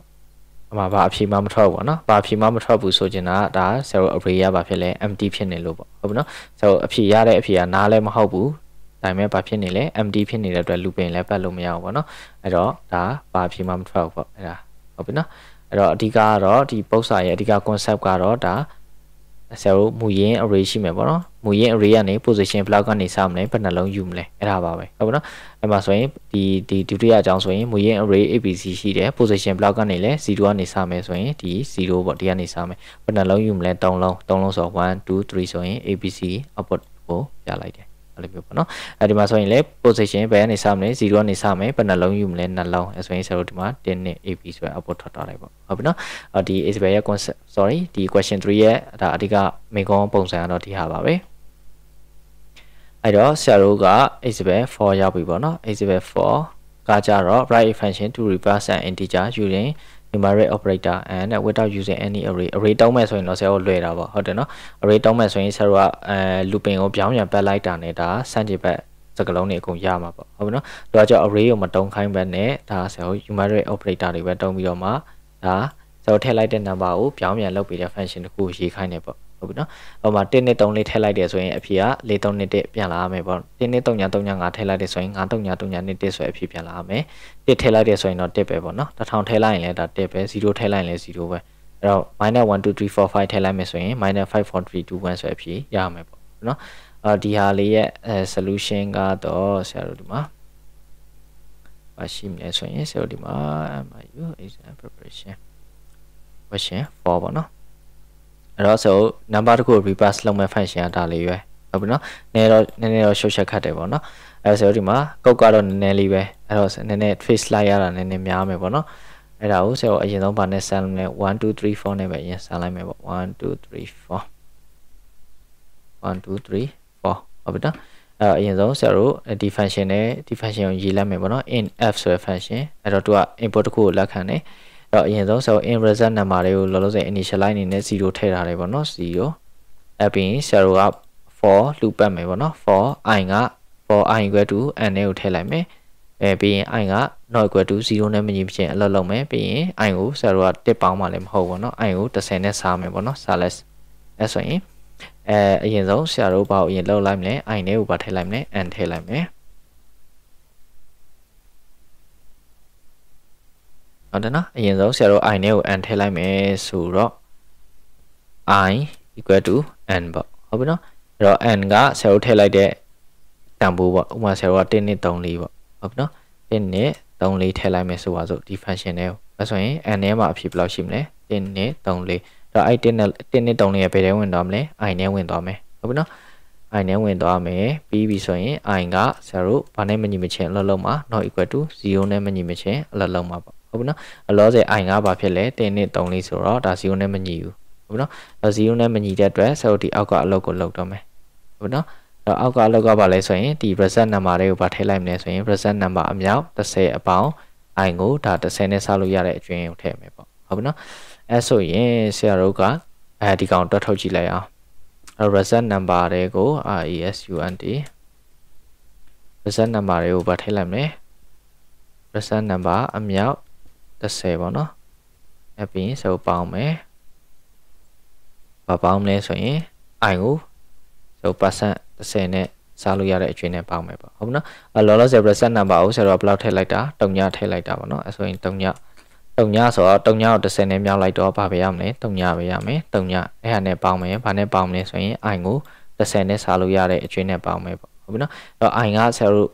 အမှဘာအဖြေမှမထွက်ဘူးပေါ့နော်ဘာအဖြေမှမထွက်ဘူးဆိုချင်တာဒါ zero array ရပါဖြစ်လဲ empty ဖြစ်နေလို့ပေါ့ဟုတ်ပြီနော် so အဖြေရတဲ့အဖြေကနားလည်းမဟုတ်ဘူးဒါပေမဲ့ဘာဖြစ်နေလဲ empty ဖြစ်နေတဲ့အတွက် looping လည်းပတ်လို့မရဘူးပေါ့နော်အဲ့တော့ဒါဘာအဖြေမှမထွက်ဘူးပေါ့အဲ့ဒါဟုတ်ပြီနော်အဲ့တော့အဓိကကတော့ဒီပုတ်စာရဲ့အဓိက concept ကတော့ဒါဆရာတို့မူရင်း array ရှိမယ်ပေါ့နော်မူရင်း array ကနေ position ဘလောက်ကနေစမလဲဘယ်နှလုံးယူမလဲအဲ့ဒါပါပဲဟုတ်ပါနော်အဲ့မှာဆိုရင်ဒီဒီဒုတိယအကြောင်းဆိုရင်မူရင်း array abc ရှိတယ် position ဘလောက်ကနေလဲ0ကနေစမယ်ဆိုရင်ဒီ0ပေါ့ဒီကနေစမယ်ဘယ်နှလုံးယူမလဲ3လုံး3လုံးဆိုတော့1 2 3ဆိုရင် abc output ကိုပြလိုက်တယ်အဲ့လိုမျိုးပေါ့နော်အဲ့ဒီမှာဆိုရင်လည်း position ဘယ်ကနေစမလဲ0ကနေစမယ်ဘယ်နှလုံးယူမလဲနှလုံးအဲ့ဆိုရင်ဆရာတို့ဒီမှာ10နဲ့ AB ဆိုရအပေါ်ထွက်ထားလိုက်ပေါ့ဟုတ်ပြီနော်ဒီ Isabel ရဲ့ concept sorry ဒီ question 3ရဲ့ဒါအဓိကမိကုံးပုံစံကတော့ဒီဟာပါပဲအဲ့တော့ဆရာတို့က Isabel 4ရောက်ပြီပေါ့နော် Isabel 4ကကြတော့ right function to reverse an integer using numeric operator and without using any array array တောင်းမဲ့ဆိုရင်တော့ဆရာတို့လွယ်တာပေါ့ဟုတ်တယ်နော် array တောင်းမဲ့ဆိုရင်ဆရာတို့ကအဲ looping ကိုပြောင်းပြန်ပတ်လိုက်တာနဲ့ဒါစန့်ကျင်ဘက်စကလုံးတွေအကုန်ရမှာပေါ့ဟုတ်ပြီနော်ဒါကြောင့် array ကိုမတုံးခိုင်းဘဲနဲ့ဒါဆရာတို့ numeric operator တွေပဲတုံးပြီးတော့မှဒါဆရာတို့ထည့်လိုက်တဲ့ number ကိုပြောင်းပြန်လုပ်ပေးတဲ့ function တစ်ခုရေးခိုင်းတယ်ပေါ့ဟုတ်ပြီနော်ဟိုမှာ1နဲ့3လေးထည့်လိုက်တယ်ဆိုရင်အဖြေက4 3နဲ့1ပြန်လာရမယ်ပေါ့1နဲ့3ညာ3ညာ5ထည့်လိုက်တယ်ဆိုရင်5 3ညာ3ညာနဲ့1ဆိုအဖြေပြန်လာရမယ်1ထည့်လိုက်တယ်ဆိုရင်တော့1ပဲပေါ့နော်1000ထည့်လိုက်ရင်လည်းဒါ1ပဲ0ထည့်လိုက်ရင်လည်း0ပဲအဲ့တော့ -1 2 3 4 5ထည့်လိုက်မယ်ဆိုရင် -5 4 3 2 1ဆိုအဖြေရရမယ်ပေါ့နော်အာဒီဟာလေးရဲ့ solution ကတော့ဆရာတို့ဒီမှာမရှိမလဲဆိုရင်ဆရာတို့ဒီမှာ MIU exam preparation question 4ပေါ့နော်အဲ့တော့ဆို number တစ်ခု reverse လုပ်မဲ့ function ကဒါလေးပဲဟုတ်ပြီနော်နည်းတော့နည်းနည်းတော့ရှုပ်ချက်ခတ်တယ်ပေါ့နော်အဲ့ဆိုဒီမှာကုတ်ကတော့နည်းနည်းလေးပဲအဲ့တော့နည်းနည်း trace လိုက်ရတာနည်းနည်းများမယ်ပေါ့နော်အဲ့ဒါကိုဆရာတို့အရင်ဆုံးဗာနဲ့ဆန်လို့လဲ1 2 3 4နဲ့ပဲအရင်ဆန်လိုက်မယ်ပေါ့1 2 3 4 1 2 3 4ဟုတ်ပြီနော်အဲ့တော့အရင်ဆုံးဆရာတို့ဒီ function နဲ့ဒီ function ကိုရေးလိုက်မယ်ပေါ့နော် in f ဆိုတဲ့ function အဲ့တော့သူက input တစ်ခုကိုလက်ခံတယ်တော့အရင်ဆုံး so in result number တွေကိုလောလောဆယ် initialize အနေနဲ့0ထည့်ထားတယ်ပေါ့နော်0အပြင် zero က for လှူပတ်မယ်ပေါ့နော် for i က for i equal to n နဲ့ကိုထည့်လိုက်မယ်အဲပြီးရင် i က not equal to 0နဲ့မညီမချင်းအလုပ်လုပ်မယ်ပြီးရင် i ကို zero ကတစ်ပေါင်းမှလည်းမဟုတ်ပေါ့နော် i ကို10နဲ့စားမယ်ပေါ့နော် sales အဲဆိုရင်အဲအရင်ဆုံး zero ဘာကိုအရင်လောက်လိုက်မလဲ i နဲ့ကိုဘာထည့်လိုက်မလဲ n ထည့်လိုက်မယ်ဟုတ်တယ်နော်အရင်ဆုံးဆရာတို့ i နဲ့ကို n ထည့်လိုက်မယ်ဆိုတော့ i equal to n ပေါ့ဟုတ်ပြီနော်အဲ့တော့ n ကဆရာတို့ထည့်လိုက်တဲ့တန်ဖိုးပေါ့ဥပမာဆရာတို့က1နဲ့3 4ပေါ့ဟုတ်ပြီနော်1နဲ့3 4ထည့်လိုက်မယ်ဆိုပါစို့ဒီ function နဲ့ဒါဆိုရင် n ထဲမှာအဖြစ်ဘယ်လောက်ရှိမလဲ1နဲ့3 4အဲ့တော့အဲ့1နဲ့1နဲ့3 4ရဲ့ဘယ်ထဲဝင်သွားမလဲ i နဲ့ဝင်သွားမယ်ဟုတ်ပြီနော် i နဲ့ဝင်သွားမယ်ပြီးပြီဆိုရင် i က0ဘာနဲ့မညီမချင်းအလုပ်လုံးမှာ not equal to 0နဲ့မညီမချင်းအလုပ်လုံးမှာပေါ့ဟုတ်ပြီနော်အလောစေ i ကဘာဖြစ်လဲ3နဲ့3လေးဆိုတော့ဒါ0နဲ့မညီဘူးဟုတ်ပြီနော်အဲ0နဲ့မညီတဲ့အတွက်0ဒီအောက်ကအလုပ်ကိုလုပ်တော့မယ်ဟုတ်ပြီနော်တော့အောက်ကအလောက်ကဘာလဲဆိုရင်ဒီ present number တွေကိုဘာထည့်လိုက်မလဲဆိုရင် present number အမြောက်30အပေါင်း i ကိုဒါ30နဲ့စလို့ရတဲ့အကျွင်းကိုထည့်မယ်ပေါ့ဟုတ်ပြီနော်အဲဆိုရင်ဆရာတို့ကအဲဒီကောင်တွက်ထုတ်ကြည့်လိုက်အောင် result number တွေကို RESUNT result number တွေကိုဗတ်ထည့်လိုက်မယ် result number အမြောက်30ပေါ့နော်အပြင်စုပ်ပေါင်းမယ်ဘာပေါင်းမလဲဆိုရင် i ကိုစုပ် percent 30နဲ့စားလို့ရတဲ့အကျွင်းနဲ့ပေါင်းမယ်ပေါ့ဟုတ်နော်လောလောဆယ် result number ကိုဆရာတို့ကဘယ်လောက်ထည့်လိုက်တာတုံညထည့်လိုက်တာပေါ့နော်အဲဆိုရင်တုံညတုံညဆိုတော့တုံညကို30နဲ့မြောက်လိုက်တော့ဘာပဲရမလဲတုံညပဲရမယ်တုံညအဲ့ဟာနဲ့ပေါင်းမယ်ဘာနဲ့ပေါင်းမလဲဆိုရင် i ကို30နဲ့စားလို့ရတဲ့အကျွင်းနဲ့ပေါင်းမယ်ပေါ့ဟုတ်ပြီနော်အဲ့တော့ i ကဆရာတို့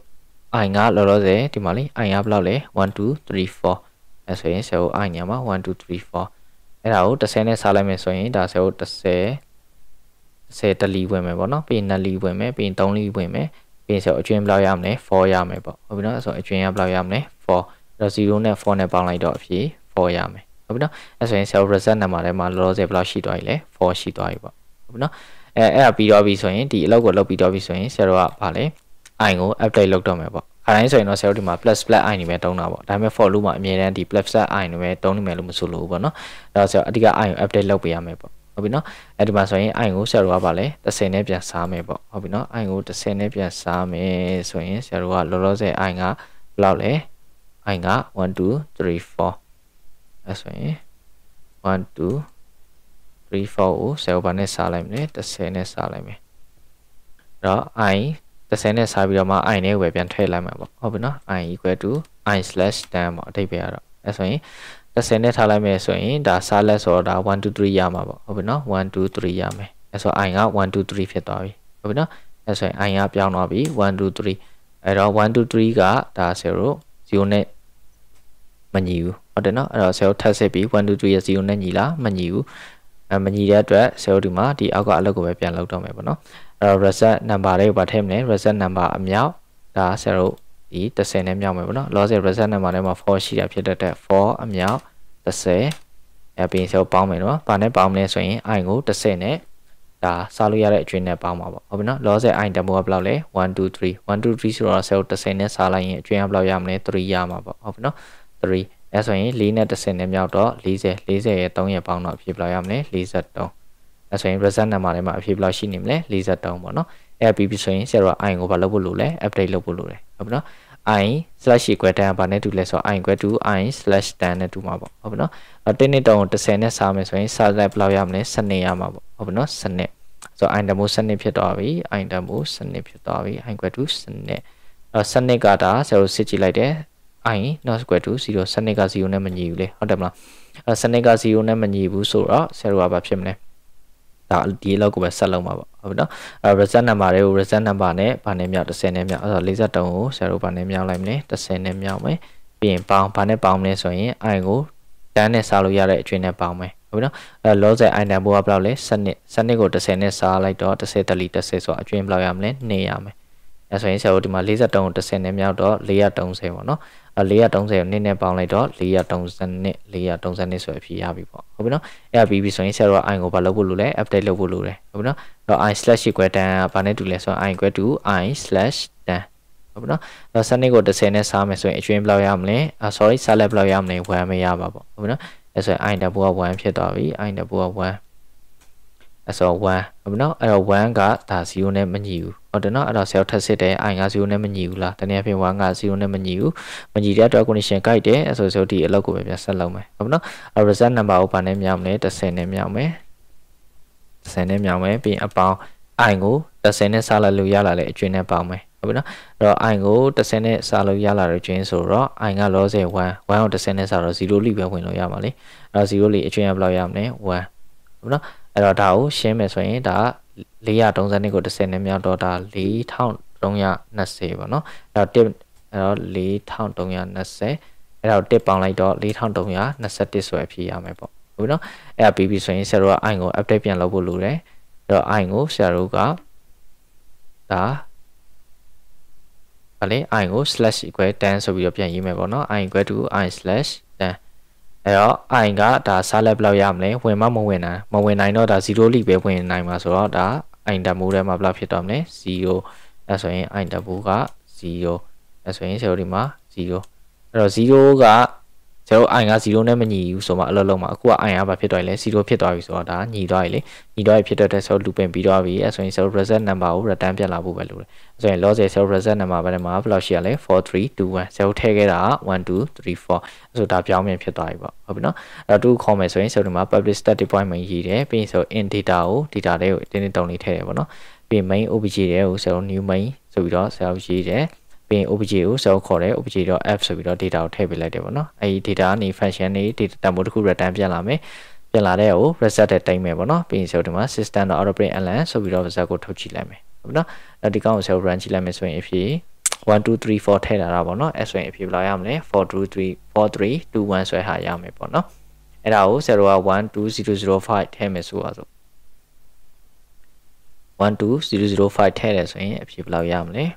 i ကလောလောဆယ်ဒီမှာလေ i ကဘယ်လောက်လဲ1 2 3 4အဲ့ဆိုရင်ဆရာတို့ i ညမှာ1 2 3 4အဲ့ဒါကို30နဲ့စားလိုက်မယ်ဆိုရင်ဒါဆရာတို့30 10တလီဝင်မယ်ပေါ့နော်ပြီးရင်9လီဝင်မယ်ပြီးရင်3လီဝင်မယ်ပြီးရင်ဆိုအကျွင်းဘယ်လောက်ရမလဲ4ရမယ်ပေါ့ဟုတ်ပြီနော်အဲ့ဆိုအကျွင်းကဘယ်လောက်ရမလဲ4တော့0နဲ့4နဲ့ပေါင်းလိုက်တော့အဖြစ်4ရမယ်ဟုတ်ပြီနော်အဲဆိုရင် cell result number ထဲမှာလောလောဆယ်ဘယ်လောက်ရှိသွားပြီလဲ4ရှိသွားပြီပေါ့ဟုတ်ပြီနော်အဲအဲ့ဒါပြီးတော့ပြီဆိုရင်ဒီအလောက်ကိုလောက်ပြီးတော့ပြီဆိုရင် cell ကဗာလဲ i ကို update လုပ်တော့မယ်ပေါ့ခါတိုင်းဆိုရင်တော့ cell ဒီမှာ plus plus i နေပဲတုံးတာပေါ့ဒါပေမဲ့ for loop မှာအမြဲတမ်းဒီ plus plus i နေပဲတုံးနေမယ်လို့မဆိုလို့ပေါ့နော်အဲတော့ cell အဓိက i ကို update လုပ်ပေးရမယ်ပေါ့ဟုတ်ပြီနော်အဲဒီမှာဆိုရင် i ကို cell ကဗာလဲ30နဲ့ပြန်စားမယ်ပေါ့ဟုတ်ပြီနော် i ကို30နဲ့ပြန်စားမယ်ဆိုရင် cell ကလောလောဆယ် i ကဘယ်လောက်လဲ i က1 2 3 4အဲဆိုရင်1 2 3 4ကို10ဘာနဲ့စားလိုက်မယ်10နဲ့စားလိုက်မယ်အဲ့တော့ i 10နဲ့စားပြီးတော့မှ i နဲ့ဝယ်ပြန်ထည့်လိုက်မှာပေါ့ဟုတ်ပြီနော် i equal to i slash 10ပေါ့အတိတ်ပဲရတော့အဲဆိုရင်10နဲ့ထားလိုက်မယ်ဆိုရင်ဒါစားလက်ဆိုတော့ဒါ1 2 3ရမှာပေါ့ဟုတ်ပြီနော်1 2 3ရမယ်အဲဆို i က1 2 3ဖြစ်သွားပြီဟုတ်ပြီနော်အဲဆိုရင် i ကပြောင်းသွားပြီ1 2 3အဲတော့1 2 3ကဒါ0 0နဲ့မညီဘူးဟုတ်တယ်နော်အဲ့တော့ cell ထပ်စစ်ပြီး1 2 3ရဲ့0နဲ့ညီလားမညီဘူးအဲမညီတဲ့အတွက် cell ဒီမှာဒီအောက်ကအလုပ်ကိုပဲပြန်လုပ်တော့မယ်ပေါ့နော်အဲ့တော့ reset number လေးကိုပါထည့်မလဲ reset number အမြောက်ဒါ cell ဒီ30နဲ့မြောက်မယ်ပေါ့နော် loss reset number ထဲမှာ4ရှိတာဖြစ်တဲ့အတွက်4အမြောက်30အဲပြီးရင် cell ပေါင်းမယ်နော်။ဘာနဲ့ပေါင်းမလဲဆိုရင် i ကို30နဲ့ဒါစားလို့ရတဲ့အကျွေးနဲ့ပေါင်းပါပေါ့ဟုတ်ပြီနော် loss ရဲ့ item ကဘယ်လောက်လဲ1 2 3 1 2 3ဆိုတော့ cell 10နဲ့စားလိုက်ရင်အကျွေးကဘယ်လောက်ရမလဲ3ရမှာပေါ့ဟုတ်ပြီနော်3အဲဆိုရင်4နဲ့10နဲ့မြောက်တော့40 40ရဲ့3ရဲ့ပေါင်းတော့အဖြစ်ဘယ်လောက်ရမလဲ43အဲဆိုရင် result number ထဲမှာအဖြေဘယ်လောက်ရှိနေမလဲ43ပေါ့နော်အဲပြီးပြီဆိုရင်ဆရာတို့ i ကိုဘာလုပ်ဖို့လိုလဲ update လုပ်ဖို့လိုတယ်ဟုတ်ပြီနော် i slash equal tan ဘာနဲ့တူလဲဆိုတော့ i equal to i slash tan နဲ့တူမှာပေါ့ဟုတ်ပြီနော်အဲတင်းနှစ်တောင်း30နဲ့စားမယ်ဆိုရင် size ဘယ်လောက်ရမလဲစနစ်ရမှာပေါ့ဟုတ်ပြီနော်စနစ်ဆိုတော့ i တမိုးစနစ်ဖြစ်သွားပြီ i တမိုးစနစ်ဖြစ်သွားပြီ i equal to စနစ်အဲစနစ်ကဒါဆရာတို့စစ်ကြည့်လိုက်တယ် i not equal to 0စနစ်က0နဲ့မညီဘူးလေဟုတ်တယ်မလားအဲစနစ်က0နဲ့မညီဘူးဆိုတော့ဆရာတို့ကဘာဖြစ်မလဲဒါဒီလောက်ကိုပဲဆက်လုပ်မှာပေါ့ဟုတ်ပြီနော်အဲ result number တွေကို result number နဲ့ဘာနဲ့မြောက်10နဲ့မြောက်အဲ့တော့53ကိုဆရာတို့ဘာနဲ့မြောက်လိုက်မလဲ10နဲ့မြောက်မယ်ပြီးရင်ပေါင်းဘာနဲ့ပေါင်းမလဲဆိုရင် i ကိုတန်းနဲ့စားလို့ရတဲ့အကျွင်းနဲ့ပေါင်းမယ်ဟုတ်ပြီနော်အဲ loss ရဲ့ i တန်ဘိုးကဘယ်လောက်လဲ7 7ကို10နဲ့စားလိုက်တော့10 delete 10ဆိုတော့အကျွင်းဘယ်လောက်ရမလဲ2ရမယ်အဲဆိုရင်ဆရာတို့ဒီမှာ43ကို10နဲ့မြောက်တော့430ပေါ့နော်အဲ430ကိုနည်းနည်းပေါင်းလိုက်တော့430နဲ့430နဲ့ဆိုပြီးရပြီပေါ့ဟုတ်ပြီနော်အဲပြီးပြီဆိုရင်ဆရာတို့က i ကိုဘာလုပ်ဖို့လိုလဲ update လုပ်ဖို့လိုတယ်ဟုတ်ပြီနော်တော့ i/ ကွဲတန်းကဘာနဲ့တူလဲဆိုတော့ i ကွဲတူ i/ တန်းဟုတ်ပြီနော်တော့စနစ်ကို10နဲ့စားမယ်ဆိုရင်အကျွင်းဘယ်လောက်ရမလဲအာ sorry စားလက်ဘယ်လောက်ရမလဲ1မရပါပေါ့ဟုတ်ပြီနော်အဲဆိုရင် i တန်ဖိုးက1ဖြစ်သွားပြီ i တန်ဖိုးက1အစော1နော်အဲ့တော့1ကဒါ0နဲ့မညီဘူးဟုတ်တယ်နော်အဲ့တော့ဆယ်ထပ်စစ်တယ် i က0နဲ့မညီဘူးလားတနည်းအားဖြင့်1က0နဲ့မညီဘူးမညီတဲ့အတွက် condition ကိုက်တယ်အဲ့ဆိုဆိုဒီအလောက်ကိုပဲပြန်ဆက်လုပ်မယ်ဟုတ်နော်အဲ့ result number ကိုဗာနဲ့မြောင်းမယ်10နဲ့မြောင်းမယ်10နဲ့မြောင်းမယ်ပြီးရင်အပေါင်း i ကို10နဲ့စလိုက်လို့ရလာလဲအကျွင်းနဲ့ပေါင်းမယ်ဟုတ်ပြီနော်အဲ့တော့ i ကို10နဲ့စလို့ရလာတဲ့ကျွင်းဆိုတော့ i ကလောစေ1 1ကို10နဲ့စတော့0လိပဲဝင်လို့ရပါလေအဲ့တော့0လိအကျွင်းကဘယ်လောက်ရမလဲ1ဟုတ်နော်အဲ့တော့ဒါကိုရှင်းမယ်ဆိုရင်ဒါ432ကို10နဲ့မြောက်တော့ဒါ4320ပေါ့နော်အဲ့တော့1အဲ့တော့4320အဲ့တော့1ပေါင်လိုက်တော့4321ဆိုရဖြစ်ရမယ်ပေါ့ဟုတ်နော်အဲ့ဒါပြီးပြီဆိုရင်ဆရာတို့က i ကို update ပြန်လုပ်ဖို့လိုတယ်အဲ့တော့ i ကိုဆရာတို့ကဒါဗာလေ i ကို /10 ဆိုပြီးတော့ပြန်ရေးမယ်ပေါ့နော် i equal to i/10 အဲ့တော့ i ကဒါစားလက်ဘယ်လောက်ရမလဲဝင်မမဝင်နိုင်မဝင်နိုင်တော့ဒါ0လိပဲဝင်နိုင်မှာဆိုတော့ဒါ i တန်ဖိုးထဲမှာဘယ်လောက်ဖြစ်တော့မလဲ0အဲ့ဆိုရင် i တန်ဖိုးက0အဲ့ဆိုရင်0ဒီမှာ0အဲ့တော့0ကကျွန်တော် i က0နဲ့မညီဘူးဆိုမှအလုပ်လုပ်မှာအခုက i ကဘာဖြစ်သွားပြီလဲ0ဖြစ်သွားပြီဆိုတော့ဒါညီသွားပြီလေညီသွားပြီဖြစ်တဲ့အတွက်ကျွန်တော် looping ပြီးသွားပြီအဲဆိုရင် cell reset number ကို return ပြန်လာဖို့ပဲလိုတယ်အဲဆိုရင် loss cell reset number ဘယ်မှာဘယ်လောက်ရှိရလဲ4321 cell ထည့်ခဲ့တာ1234အဲဆိုဒါပြောင်းပြန်ဖြစ်သွားပြီပေါ့ဟုတ်ပြီနော်အဲတော့2ခေါ်မယ်ဆိုရင် cell ဒီမှာ public stat deployment ရေးတယ်ပြီးရင်ဆို in data ကို data တွေကိုအတင်းတင်းတုံးလေးထည့်တယ်ပေါ့နော် ပြီးရင် main obj တွေကို cell new main ဆိုပြီးတော့ cell ရေးတယ်ပြီးရင် obj ကို cell ခေါ်တယ် obj တော့ f ဆိုပြီးတော့ data ကိုထည့်ပေးလိုက်တယ်ပေါ့နော်အဲဒီ data ကနေ function နေ data တန်ဖိုးတစ်ခု return ပြန်လာမယ်ပြန်လာတဲ့ကို reset တဲ့တိုင်းမယ်ပေါ့နော်ပြီးရင်ဆိုဒီမှာ system.autoprint.ln ဆိုပြီးတော့ result ကိုထုတ်ကြည့်လိုက်မယ်ဟုတ်နော်နောက်ဒီကောင်ကို cell run ကြည့်လိုက်မယ်ဆိုရင်အဖြစ်1 2 3 4ထည့်လာတာပေါ့နော်အဲဆိုရင်အဖြစ်ဘယ်လောက်ရမလဲ4 2 3 4 3 2 1ဆွဲဟာရမယ်ပေါ့နော်အဲ့ဒါကို cell က12005ထည့်မယ်ဆိုတာဆို12005ထည့်တယ်ဆိုရင်အဖြစ်ဘယ်လောက်ရမလဲ1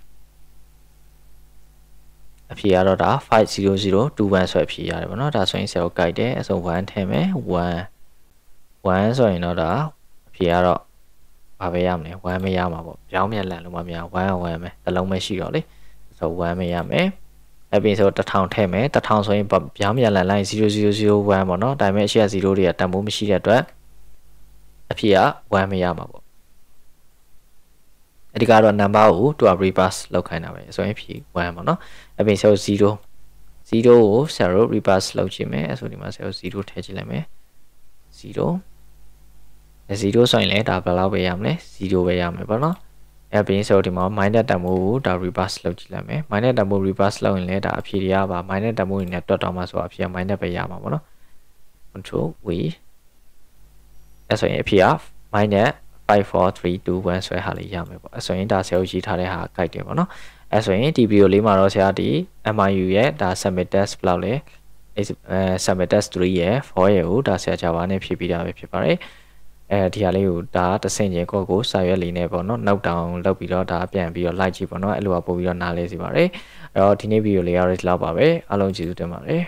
အဖြေကတော့ဒါ500221ဆိုအဖြေရတယ်ပေါ့နော်ဒါဆိုရင်ဆယ်ကိုကြိုက်တယ်အဆုံး1ထည့်မယ်1 1ဆိုရင်တော့ဒါအဖြေကတော့ဘာပဲရမလဲ1မရမှာပေါ့ပြောင်းမြန်လန်လို့မများ1 1ပဲသလုံးမရှိတော့လေဆို1မရမယ်အဲ့ပြီးဆို1000ထည့်မယ်1000ဆိုရင်ပြောင်းမြန်လန်လိုက်0001ပေါ့နော်ဒါပေမဲ့အရှိက0တွေကတန်ဖိုးမရှိတဲ့အတွက်အဖြေက1မရမှာပေါ့အဲဒီကတော့နံပါတ်ကိုသူက reverse လောက်ခိုင်းတာပဲဆိုရင်ဖြေ1ပေါ့နော်အပြင် cell 0 0ကို cell ကို reverse လောက်ခြင်းမယ်ဆိုဒီမှာ cell 0ထည့်ခြင်းလိုက်မယ်0အဲ0ဆိုရင်လည်းဒါဘယ်လောက်ပဲရမလဲ0ပဲရမယ်ပေါ့နော်အဲပြင်ဆိုဒီမှာ minus တန်ဖိုးကိုဒါ reverse လုပ်ကြည့်လိုက်မယ် minus တန်ဖိုး reverse လုပ်ရင်လည်းဒါအဖြေရပါ minus တန်ဖိုးရင်းနဲ့တွက်တော့မှဆိုအဖြေက minus ပဲရမှာပေါ့နော် control v အဲဆိုရင်အဖြေက minus 54321ဆွဲဟာလေးရမယ်ပေါ့အဲဆိုရင်ဒါဆရာတို့ရေးထားတဲ့ဟာ guide တွေပေါ့နော်အဲဆိုရင်ဒီဗီဒီယိုလေးမှာတော့ဆရာဒီ MIU ရဲ့ဒါ submit test ဘယ်လောက်လဲအဲ submit test 3ရဲ့4ရဲ့ကိုဒါဆရာ Java နဲ့ဖြည့်ပြီးတာပဲဖြစ်ပါတယ်အဲဒီဟာလေးကိုဒါတဆင့်ချင်းကိုကိုစာရွက်လေးနဲ့ပေါ့နော်နောက်တောင်လောက်ပြီးတော့ဒါပြန်ပြီးတော့ like ကြည့်ပေါ့နော်အဲ့လိုပါပို့ပြီးတော့နားလဲစီပါတယ်အဲ့တော့ဒီနေ့ဗီဒီယိုလေးရတဲ့လောက်ပါပဲအားလုံးကျေးဇူးတင်ပါတယ်